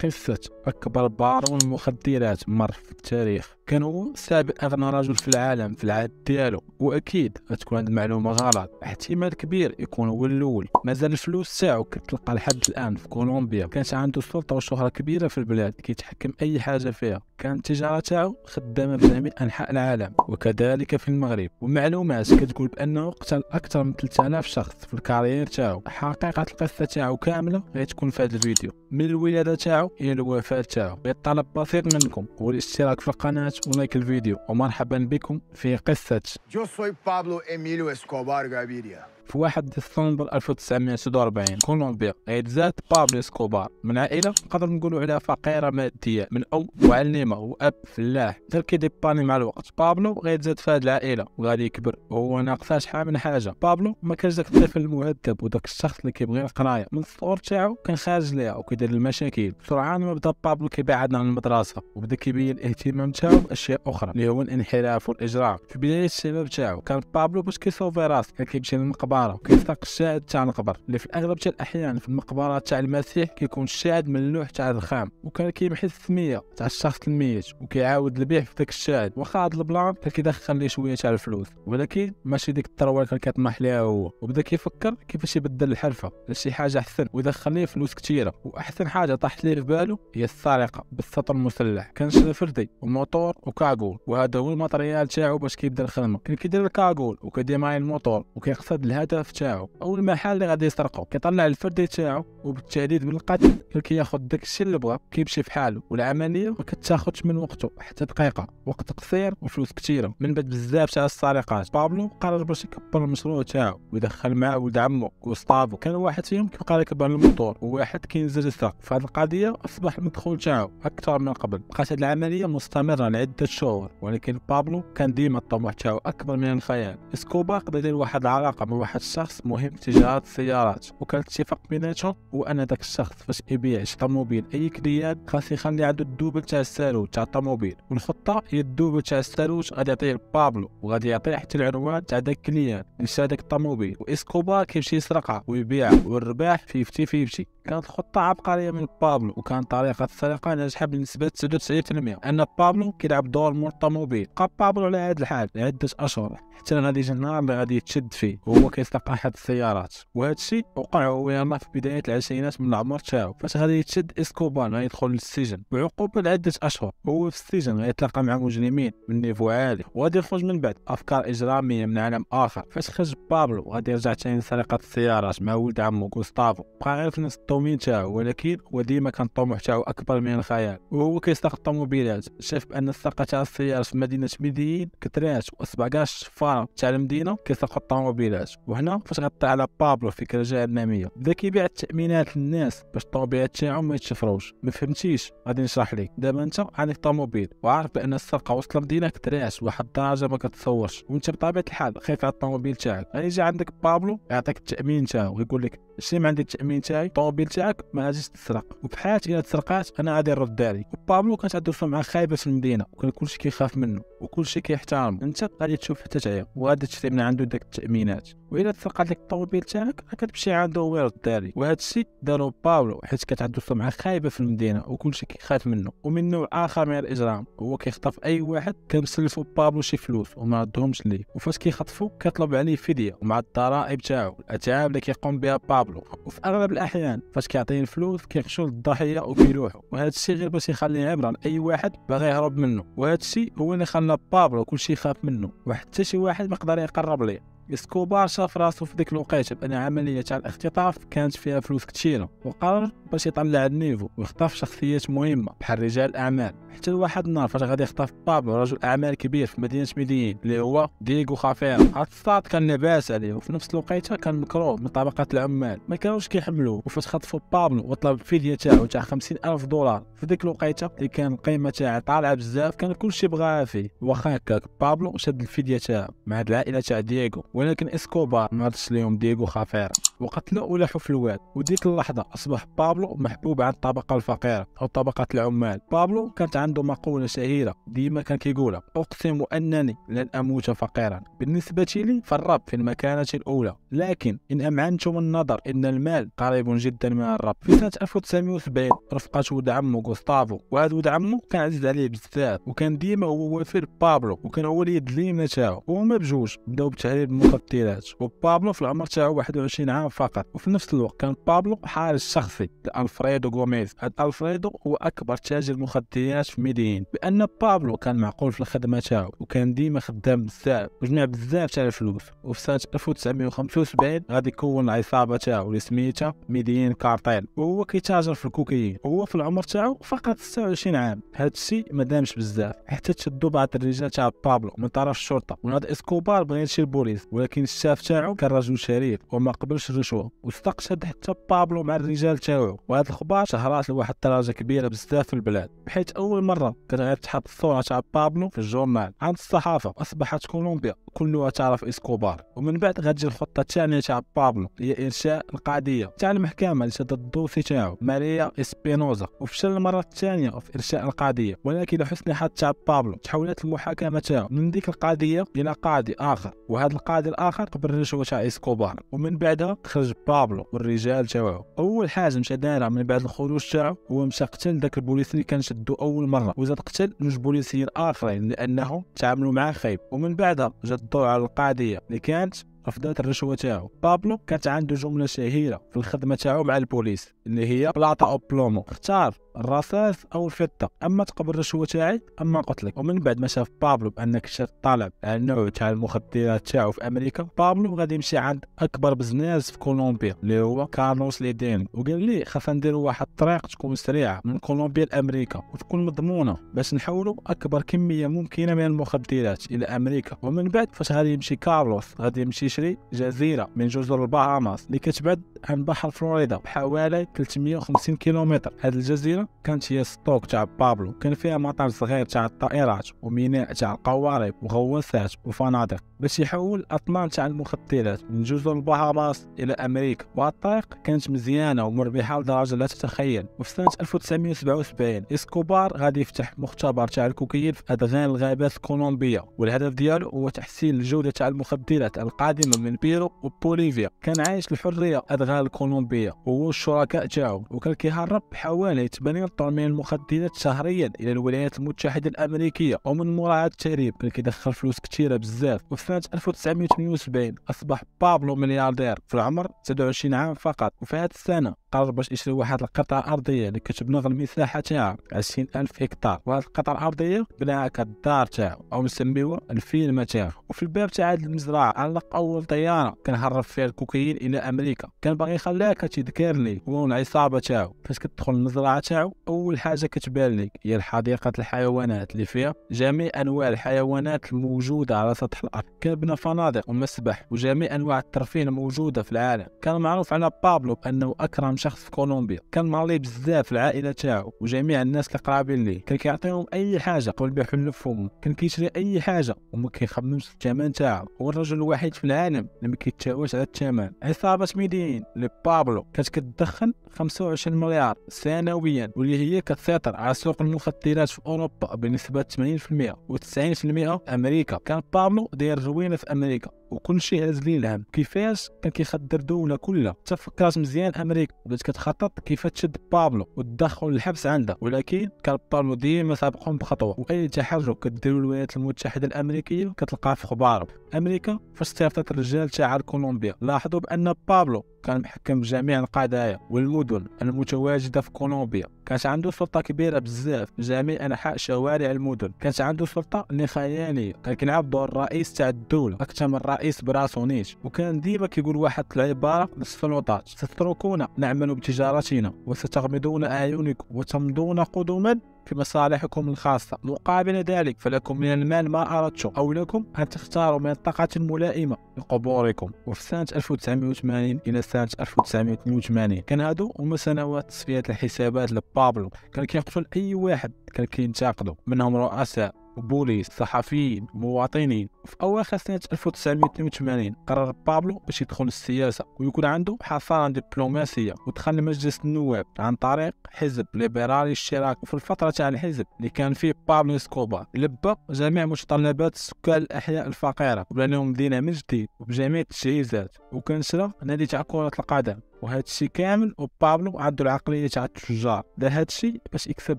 قصة أكبر بارون مخدرات مر في التاريخ كان هو سابق اغنى رجل في العالم في العهد ديالو واكيد غتكون هاد المعلومه غلط احتمال كبير يكون هو الاول مازال الفلوس تاعو كتلقى لحد الان في كولومبيا كانت عنده سلطه وشهره كبيره في البلاد كيتحكم اي حاجه فيها كانت التجاره تاعو خدامه في جميع انحاء العالم وكذلك في المغرب ومعلومات كتقول بانه قتل اكثر من 3000 شخص في الكارير تاعو حقيقه القصه تاعو كامله غتكون في هذا الفيديو من الولاده تاعو الى الوفاه تاعو طلب بسيط منكم هو الاشتراك في القناه الاشتراك ولايك الفيديو ومرحبا بكم في قصه جو سوي بابلو اميليو اسكوبار غابيريا في 1 ديسمبر 1946 كولومبيا غيتزاد بابلو اسكوبار من عائله نقدر نقولوا عليها فقيره ماديا من ام معلمه واب فلاح دار كيديباني مع الوقت بابلو غيتزاد في هذه العائله وغادي يكبر وهو ناقصه شحال من حاجه بابلو ما كانش داك الطفل المهذب وداك الشخص اللي كيبغي القرايه من الصغر تاعو كان خارج ليها وكيدير المشاكل سرعان ما بدا بابلو كيبعد عن المدرسه وبدا كيبين الاهتمام تاعو باشياء اخرى اللي هو الانحراف والاجرام في بدايه الشباب تاعو كان بابلو باش كيصوفي راسو كان كيمشي للمقبره المقبره كيطلق الشاهد تاع القبر اللي في الاغلب تاع الاحيان في المقبره تاع المسيح كيكون الشاهد من اللوح تاع الرخام وكان كيمحي السميه تاع الشخص الميت وكيعاود البيع في ذاك الشاهد واخا هذا البلان كان كيدخل ليه شويه تاع الفلوس ولكن ماشي ديك الثروه اللي كان كيطمح ليها هو وبدا كيفكر كيفاش يبدل الحرفه لشي حاجه احسن ويدخل ليه فلوس كثيره واحسن حاجه طاحت ليه في باله هي السرقه بالسطر المسلح كان شرا فردي وموتور وكاغول وهذا هو الماتريال تاعو باش كيبدا الخدمه كان كيدير الكاغول وكيدير معايا الموتور وكيقصد لهذا الهدف تاعو او المحل اللي غادي يسرقو كيطلع الفردي تاعو وبالتهديد بالقتل كياخذ داكشي اللي بغا كيمشي في حاله والعمليه ما كتاخذش من وقته حتى دقيقه وقت قصير وفلوس كثيره من بعد بزاف تاع السرقات بابلو قرر باش يكبر المشروع تاعو ويدخل معاه ولد عمو وستافو كان واحد فيهم كيبقى يكبر الموتور وواحد كينزل يسرق فهاد القضيه اصبح المدخول تاعو اكثر من قبل بقات هاد العمليه مستمره لعده شهور ولكن بابلو كان ديما الطموح تاعو اكبر من الخيال اسكوبا قدر يدير واحد العلاقه مع واحد واحد الشخص مهم تجارة السيارات وكان الاتفاق بيناتهم هو أن ذاك الشخص فاش يبيع شي طوموبيل أي كليان خاص يخلي عنده الدوبل تاع الساروت تاع الطوموبيل والخطة هي الدوبل تاع الساروت غادي يعطيه لبابلو وغادي يعطيه حتى العنوان تاع ذاك الكليان اللي شرا ذاك الطوموبيل وإسكوبار كيمشي يسرقها ويبيعها والرباح فيفتي فيفتي كانت الخطة عبقرية من بابلو وكانت طريقة السرقة ناجحة بنسبة 99% أن بابلو كيلعب دور مور الطوموبيل بقى بابلو على هذا الحال لعدة أشهر حتى غادي يجي النهار اللي غادي يتشد فيه وهو كي اطلاق احد السيارات وهذا الشيء وقع وياما في بدايه العشرينات من العمر تاعو فاش غادي يتشد اسكوبان غيدخل للسجن بعقوبه لعده اشهر وهو في السجن غيتلاقى مع مجرمين من نيفو عالي وغادي يخرج من بعد افكار اجراميه من عالم اخر فاش خرج بابلو غادي يرجع تاني لسرقه السيارات مع ولد عمو غوستافو بقى غير في نفس الطومين تاعو ولكن هو ديما كان الطموح تاعو اكبر من الخيال وهو كيسرق الطوموبيلات شاف بان السرقه تاع السيارات في مدينه ميديين كثرات واصبع كاع الشفاره تاع المدينه كيسرقوا الطوموبيلات وهنا فاش غطي على بابلو فكره جهنميه بدا كيبيع التامينات للناس باش الطوموبيلات تاعهم ما يتشفروش ما فهمتيش غادي نشرح لك دابا انت عندك طوموبيل وعارف بان السرقه وصلت لمدينك تراعش واحد الدرجه ما كتصورش وانت بطبيعه الحال خايف على الطوموبيل تاعك غادي يجي عندك بابلو يعطيك التامين تاعو ويقول لك السيم عندي التامين تاعي الطوموبيل تاعك ما عادش تسرق وبحاجه الى تسرقات انا غادي نرد عليك وبابلو كانت عنده سمعه خايبه في المدينه وكان كلشي كيخاف منه وكلشي كيحترمه انت غادي تشوف حتى تعيا وغادي تشري من عنده داك التامينات والا تسرقات لك الطوموبيل تاعك راه كتمشي عنده هو يرد عليك وهذا الشيء دارو بابلو حيت كانت عنده سمعه خايبه في المدينه وكلشي كيخاف منه ومن نوع اخر من الاجرام هو كيخطف اي واحد كان مسلفو بابلو شي فلوس وما ردهمش ليه وفاش كيخطفو كيطلب عليه فديه ومع الضرائب تاعو الاتعاب اللي كيقوم بها بابلو يقابلوا وفي اغلب الاحيان فاش كيعطيه الفلوس كيخشوا للضحيه وكيروحوا وهذا الشيء غير باش يخليه عبره لاي واحد باغي يهرب منه وهذا الشيء هو اللي خلى بابلو كلشي يخاف منه وحتى شي واحد ما يقدر يقرب ليه اسكوبار شاف راسو في ديك الوقيته بان عمليه تاع الاختطاف كانت فيها فلوس كثيره وقرر باش يطلع النيفو ويخطف شخصيات مهمه بحال رجال الاعمال حتى لواحد النهار فاش غادي يخطف بابلو رجل اعمال كبير في مدينه ميديين اللي هو ديغو خافير هاد الصاد كان لاباس عليه وفي نفس الوقيته كان مكروه من طبقه العمال ما كانوش كيحملوه وفاش خطفوا بابلو وطلب الفديه تاعو تاع 50 الف دولار في ديك الوقيته اللي كان القيمه تاعها طالعه بزاف كان كلشي بغاها فيه واخا هكاك بابلو شد الفديه تاعو مع هاد العائله تاع ديغو ولكن اسكوبار ما ردش ليهم ديغو خافير وقتل ولاحوا في الواد وديك اللحظة أصبح بابلو محبوب عند الطبقة الفقيرة أو طبقة العمال بابلو كانت عنده مقولة شهيرة ديما كان كيقولها أقسم أنني لن أموت فقيرا بالنسبة لي فالرب في المكانة الأولى لكن إن أمعنتم النظر إن المال قريب جدا من الرب في سنة 1970 رفقة ولد عمه غوستافو وهذا ولد عمه كان عزيز عليه بزاف وكان ديما هو وفير بابلو وكان هو اليد اليمنى تاعو وهما بجوج بداو بتعريب المخدرات وبابلو في العمر تاعو 21 عام فقط وفي نفس الوقت كان بابلو حارس شخصي لألفريدو غوميز هاد ألفريدو هو أكبر تاجر مخدرات في ميدين بأن بابلو كان معقول في الخدمة تاعو وكان ديما خدام بزاف وجمع بزاف تاع الفلوس وفي سنة 1975 غادي يكون العصابة تاعو اللي سميتها ميدين كارتيل وهو كيتاجر في الكوكايين وهو في العمر تاعو فقط 26 عام هادشي ما دامش بزاف حتى تشدو بعض الرجال تاع بابلو من طرف الشرطة وناد اسكوبار بغا يشير البوليس ولكن الشاف تاعو كان رجل شريف وما قبلش الرشوه واستقصد حتى بابلو مع الرجال تاعو وهذا الخبار شهرات لواحد الدرجه كبيره بزاف في البلاد بحيث اول مره كانت تحط الصوره تاع بابلو في الجورنال عند الصحافه اصبحت كولومبيا كلها تعرف اسكوبار ومن بعد غتجي الخطه الثانيه تاع بابلو هي انشاء القضيه تاع المحكمه اللي تضد الدوسي تاعو ماريا اسبينوزا وفشل المره الثانيه في انشاء القضيه ولكن لحسن حظ تاع بابلو تحولت المحاكمه تاعو من ديك القضيه الى قاضي اخر وهذا القاضي الاخر قبل الرشوه تاع اسكوبار ومن بعدها خرج بابلو والرجال تاعو اول حاجه مشى دارها من بعد الخروج تاعو هو مشى قتل ذاك البوليس اللي كان شدو اول مره وزاد قتل جوج بوليسيين اخرين لانهم تعاملوا معاه خايب ومن بعدها جات الضوء على القضية اللي كانت رفضات الرشوة تاعو بابلو كانت عنده جملة شهيرة في الخدمة تاعو مع البوليس اللي هي بلاطا أو بلومو اختار الرصاص او الفطه اما تقبل الرشوه تاعي اما قتلك ومن بعد ما شاف بابلو بانك شرط طالب على النوع تاع المخدرات تاعو في امريكا بابلو غادي يمشي عند اكبر بزناز في كولومبيا اللي هو كارلوس ليدين وقال لي خاصنا نديرو واحد الطريق تكون سريعه من كولومبيا لامريكا وتكون مضمونه باش نحولوا اكبر كميه ممكنه من المخدرات الى امريكا ومن بعد فاش غادي يمشي كارلوس غادي يمشي يشري جزيره من جزر البهاماس اللي كتبعد عن بحر فلوريدا بحوالي 350 كيلومتر هذه الجزيره كانت هي ستوك تاع بابلو كان فيها مطار صغير تاع الطائرات وميناء تاع القوارب وغواصات وفنادق باش يحول الاطنان تاع المخدرات من جزر البهاماس الى امريكا والطريق كانت مزيانه ومربحه لدرجه لا تتخيل وفي سنه 1977 اسكوبار غادي يفتح مختبر تاع الكوكيين في ادغال الغابات كولومبيا والهدف ديالو هو تحسين الجوده تاع المخدرات القادمه من بيرو وبوليفيا كان عايش الحريه ادغال كولومبيا وهو الشركاء تاعو وكان كيهرب حوالي 8 ينطر من المخدرات شهريا الى الولايات المتحده الامريكيه ومن مراعاه التهريب اللي كيدخل فلوس كثيره بزاف وفي سنه 1978 اصبح بابلو ملياردير في العمر 29 عام فقط وفي هذه السنه قرر باش يشري واحد القطعة أرضية اللي كتبلغ المساحة تاعها 20000 هكتار وهاد القطعة الأرضية بناها كالدار تاعو أو نسميوها الفيلم تاعو وفي الباب تاع هاد المزرعة علق أول طيارة كان هرب فيها الكوكايين إلى أمريكا كان باغي يخليها كتذكرني هو العصابة تاعو فاش كتدخل المزرعة تاعو أول حاجة كتبان لك هي حديقة الحيوانات اللي فيها جميع أنواع الحيوانات الموجودة على سطح الأرض كان بنا فنادق ومسبح وجميع أنواع الترفيه الموجودة في العالم كان معروف على بابلو بأنه أكرم كان شخص في كولومبيا كان مالي بزاف العائله تاعو وجميع الناس اللي قرابين ليه كان كيعطيهم اي حاجه قبل ما يحلوا كان كيشري اي حاجه وما كيخممش في الثمن تاعو هو الرجل الوحيد في العالم اللي ما كيتساواش على الثمن عصابه ميدين لبابلو بابلو كانت كتدخن 25 مليار سنويا واللي هي كتسيطر على سوق المخدرات في اوروبا بنسبه 80% و90% امريكا كان بابلو داير روينه في امريكا وكل شيء هاز ليه كيفاش كان كيخدر دوله كلها تفكرات مزيان امريكا بدات كتخطط كيفاش تشد بابلو وتدخل الحبس عندها ولكن كان بابلو ديما سابقهم بخطوه واي تحرك كديرو الولايات المتحده الامريكيه كتلقاه في اخبارهم امريكا فاش استيقظت الرجال تاع كولومبيا لاحظوا بان بابلو كان محكم بجميع القضايا والمدن المتواجدة في كولومبيا كانت عنده سلطة كبيرة بزاف في جميع أنحاء شوارع المدن كانت عنده سلطة خياليه كان كيلعب دور الرئيس تاع الدولة أكثر من الرئيس براسو نيش وكان ديما كيقول واحد العبارة للسلطات ستتركونا نعمل بتجارتنا وستغمضون أعينكم وتمضون قدما في مصالحكم الخاصة مقابل ذلك فلكم من المال ما أردتم أو لكم أن تختاروا منطقة ملائمة لقبوركم وفي سنة 1980 إلى سنة 1982 كان هادو هما سنوات تصفية الحسابات لبابلو كان كيقتل أي واحد كان كينتقدو منهم رؤساء بوليس صحفيين مواطنين في اواخر سنه 1982 قرر بابلو باش يدخل للسياسه ويكون عنده حصانه دبلوماسيه ودخل لمجلس النواب عن طريق حزب ليبرالي الشراك وفي الفتره تاع الحزب اللي كان فيه بابلو اسكوبار لبى جميع متطلبات السكان الاحياء الفقيره وبنى لهم مدينه من جديد وبجميع التجهيزات وكان شرا نادي تاع كره القدم وهذا الشيء كامل وبابلو عنده العقليه تاع التجار دار هذا الشيء باش يكسب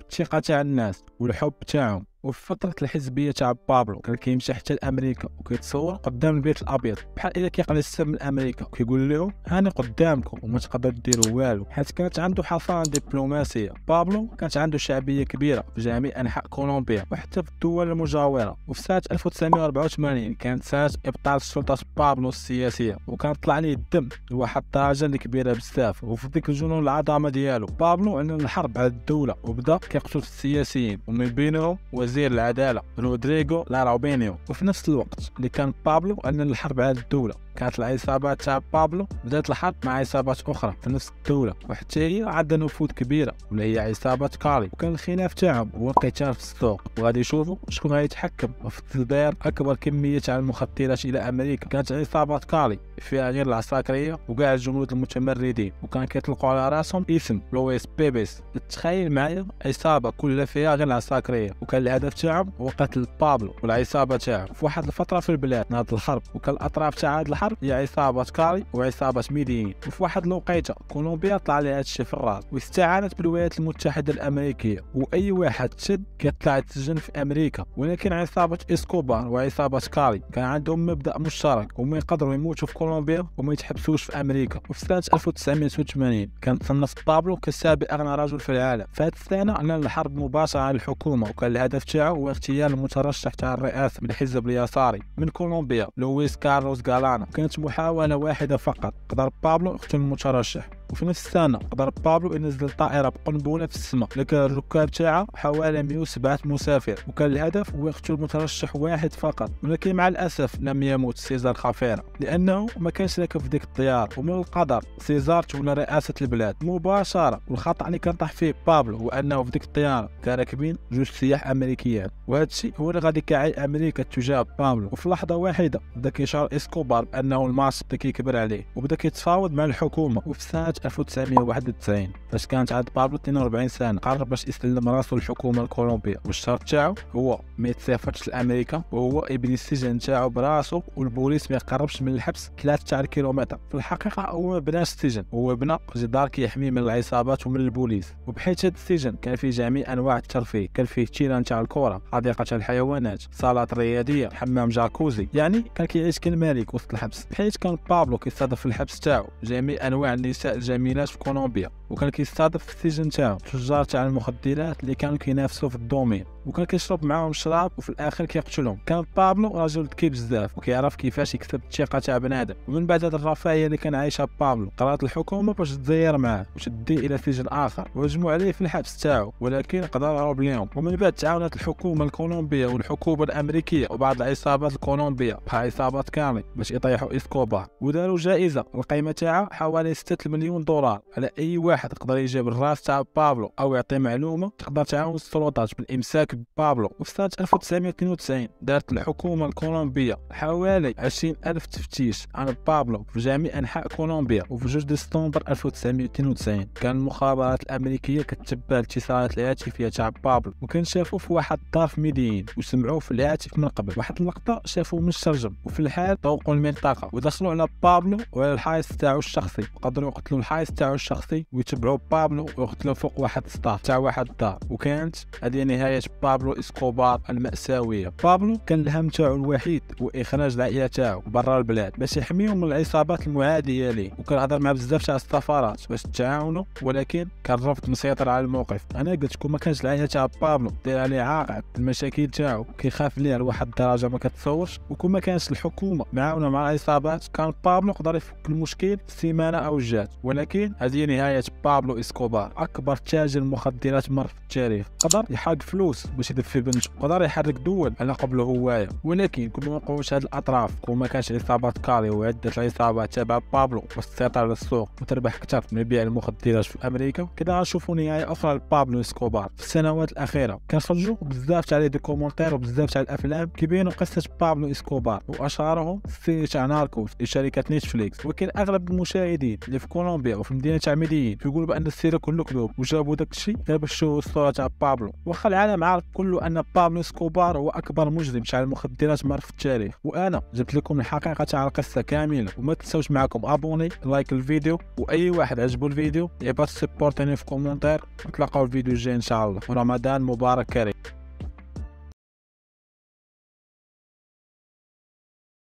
الثقه تاع الناس والحب تاعهم وفي فترة الحزبية تاع بابلو كان كيمشي حتى لأمريكا وكيتصور قدام البيت الأبيض بحال إلا كيقلع السم من أمريكا وكيقول لهم هاني قدامكم وما تقدر ديروا والو حيت كانت عنده حصانة دبلوماسية بابلو كانت عنده شعبية كبيرة في جميع أنحاء كولومبيا وحتى في الدول المجاورة وفي سنة 1984 كانت سنة إبطال سلطة بابلو السياسية وكان طلع عليه الدم لواحد الدرجة اللي كبيرة بزاف وفي ديك الجنون العظمة ديالو بابلو عندنا الحرب على الدولة وبدا كيقتل السياسيين ومن بينهم وزير العدالة رودريغو لاروبينيو وفي نفس الوقت اللي كان بابلو أن الحرب على الدولة كانت العصابة تاع بابلو بدات الحرب مع عصابات أخرى في نفس الدولة وحتى هي عندها نفوذ كبيرة واللي هي عصابة كاري وكان الخلاف تاعهم هو القتال في السوق وغادي يشوفوا شكون غيتحكم وفي تدبير أكبر كمية تاع المخدرات إلى أمريكا كانت عصابة كاري فيها غير العساكرية وكاع الجنود المتمردين وكان كيطلقوا على راسهم اسم لويس بيبيس تخيل معايا عصابة كلها فيها غير ساكري وكان الهدف تاعهم هو قتل بابلو والعصابه تاعهم في واحد الفتره في البلاد نهض الحرب وكان الاطراف تاع هذه الحرب هي عصابه كاري وعصابه ميدين وفي واحد الوقيته كولومبيا طلع لها هادشي في الراس واستعانت بالولايات المتحده الامريكيه واي واحد تشد كيطلع يتسجن في امريكا ولكن عصابه اسكوبار وعصابه كاري كان عندهم مبدا مشترك هما يقدروا يموتوا في كولومبيا وما يتحبسوش في امريكا وفي سنه 1980 كان تصنف بابلو كسابق اغنى رجل في العالم فهاد السنه اعلن الحرب مباشره على الحكومة وكان الهدف تاعه هو اغتيال المترشح تاع الرئاسة من الحزب اليساري من كولومبيا لويس كارلوس غالانا كانت محاولة واحدة فقط قدر بابلو اغتيال المترشح وفي نفس السنة ضرب بابلو ينزل طائرة بقنبلة في السماء لكن الركاب تاعها حوالي 107 مسافر وكان الهدف هو يقتل مترشح واحد فقط ولكن مع الأسف لم يموت سيزار خفيرة لأنه ما كانش راكب في ديك الطيارة ومن القدر سيزار تولى رئاسة البلاد مباشرة والخطأ اللي كان طاح فيه بابلو هو أنه في ديك الطيارة كان راكبين جوج سياح أمريكيين وهذا الشيء هو اللي غادي كاعي أمريكا تجاه بابلو وفي لحظة واحدة بدا كيشعر إسكوبار بأنه المعصب بدا كيكبر عليه وبدا كيتفاوض مع الحكومة وفي ساعة 1991 فاش كانت عاد بابلو 42 سنه قرر باش يسلم راسو للحكومه الكولومبيه والشرط تاعو هو ما يتسافرش لامريكا وهو يبني السجن تاعو براسو والبوليس ما يقربش من الحبس 13 كيلومتر في الحقيقه هو ما بناش السجن هو بنى جدار كيحميه من العصابات ومن البوليس وبحيث هذا السجن كان فيه جميع انواع الترفيه كان فيه تيران تاع الكره حديقه تاع الحيوانات صالات رياضيه حمام جاكوزي يعني كان كيعيش كالملك وسط الحبس بحيث كان بابلو كيستضيف في الحبس تاعو جميع انواع النساء Benjamin Asconobia. وكان كيستهدف في السجن تاعو تجار تاع المخدرات اللي كانوا كينافسوا في الدومين وكان كيشرب معاهم شراب وفي الاخر كيقتلهم كان بابلو راجل ذكي بزاف وكيعرف كيفاش يكسب الثقه تاع بنادم ومن بعد هذه الرفاهيه اللي كان عايشها بابلو قرات الحكومه باش تزير معاه وتدي الى سجن اخر وهجموا عليه في الحبس تاعو ولكن قدر يهرب ليهم ومن بعد تعاونت الحكومه الكولومبيه والحكومه الامريكيه وبعض العصابات الكولومبيه بحال عصابه كارلي باش يطيحوا اسكوبا وداروا جائزه القيمه تاعها حوالي 6 مليون دولار على اي واحد واحد يقدر يجيب الراس تاع بابلو او يعطي معلومه تقدر تعاون السلطات بالامساك بابلو وفي سنه 1992 دارت الحكومه الكولومبيه حوالي 20 الف تفتيش عن بابلو في جميع انحاء كولومبيا وفي 2 ديسمبر 1992 كان المخابرات الامريكيه كتتبع الاتصالات الهاتفيه تاع بابلو وكان شافوه في واحد الدار في ميديين وسمعوه في الهاتف من قبل واحد اللقطه شافوه الشرجم وفي الحال طوقوا المنطقه ودخلوا على بابلو وعلى الحارس تاعو الشخصي وقدروا يقتلوا الحارس تاعو الشخصي كيتبعوا بابلو وقتلوا فوق واحد السطاح تاع واحد الدار وكانت هذه نهايه بابلو اسكوبار الماساويه بابلو كان الهم تاعو الوحيد هو اخراج العائله تاعو برا البلاد باش يحميهم من العصابات المعاديه ليه وكنهضر مع بزاف تاع السفارات باش تعاونوا ولكن كان رفض مسيطر على الموقف انا قلت كون ما كانش العائله تاع بابلو داير عليه عاقل المشاكل تاعو كيخاف ليه لواحد الدرجه ما كتصورش وكون ما كانش الحكومه معاونه مع العصابات كان بابلو قدر يفك المشكل في سيمانه او جات ولكن هذه نهايه بابلو اسكوبار اكبر تاجر مخدرات مر في التاريخ قدر يحرق فلوس باش يدفي في بنته قدر يحرك دول على قبل هوايه ولكن كل ما قوش هاد الاطراف وما كانش عصابات كاري وعده عصابات تابعه بابلو والسيطره على السوق وتربح اكثر من بيع المخدرات في امريكا كنا غنشوفوا نهايه اخرى لبابلو اسكوبار في السنوات الاخيره كنخرجوا بزاف تاع لي كومونتير وبزاف تاع الافلام كيبينوا قصه بابلو اسكوبار واشهرهم السير تاع ناركوس لشركه نتفليكس ولكن اغلب المشاهدين اللي في كولومبيا وفي مدينه تاع كيقولوا بان السيرة كله كذوب وجابوا داك الشيء غير باش يشوفوا الصوره تاع بابلو واخا العالم عارف كله ان بابلو سكوبار هو اكبر مجرم تاع المخدرات مر في التاريخ وانا جبت لكم الحقيقه تاع القصه كامله وما تنساوش معكم ابوني لايك الفيديو واي واحد عجبو الفيديو يبقى سبورتني في كومونتير نتلاقاو الفيديو الجاي ان شاء الله ورمضان مبارك كريم